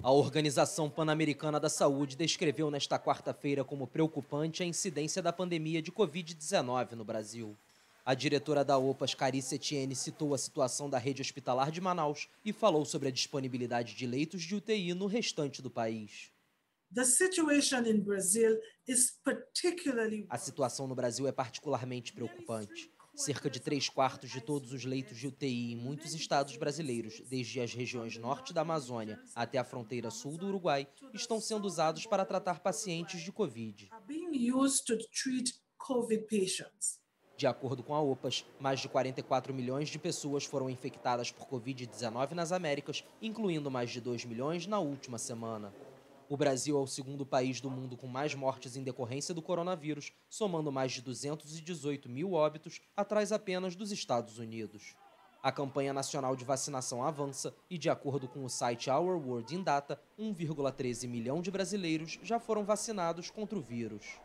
A Organização Pan-Americana da Saúde descreveu nesta quarta-feira como preocupante a incidência da pandemia de Covid-19 no Brasil. A diretora da OPAS, Carice Etienne, citou a situação da rede hospitalar de Manaus e falou sobre a disponibilidade de leitos de UTI no restante do país. A situação no Brasil é particularmente preocupante cerca de três quartos de todos os leitos de UTI em muitos estados brasileiros, desde as regiões norte da Amazônia até a fronteira sul do Uruguai, estão sendo usados para tratar pacientes de Covid. De acordo com a OPAS, mais de 44 milhões de pessoas foram infectadas por Covid-19 nas Américas, incluindo mais de 2 milhões na última semana. O Brasil é o segundo país do mundo com mais mortes em decorrência do coronavírus, somando mais de 218 mil óbitos, atrás apenas dos Estados Unidos. A campanha nacional de vacinação avança e, de acordo com o site Our World in Data, 1,13 milhão de brasileiros já foram vacinados contra o vírus.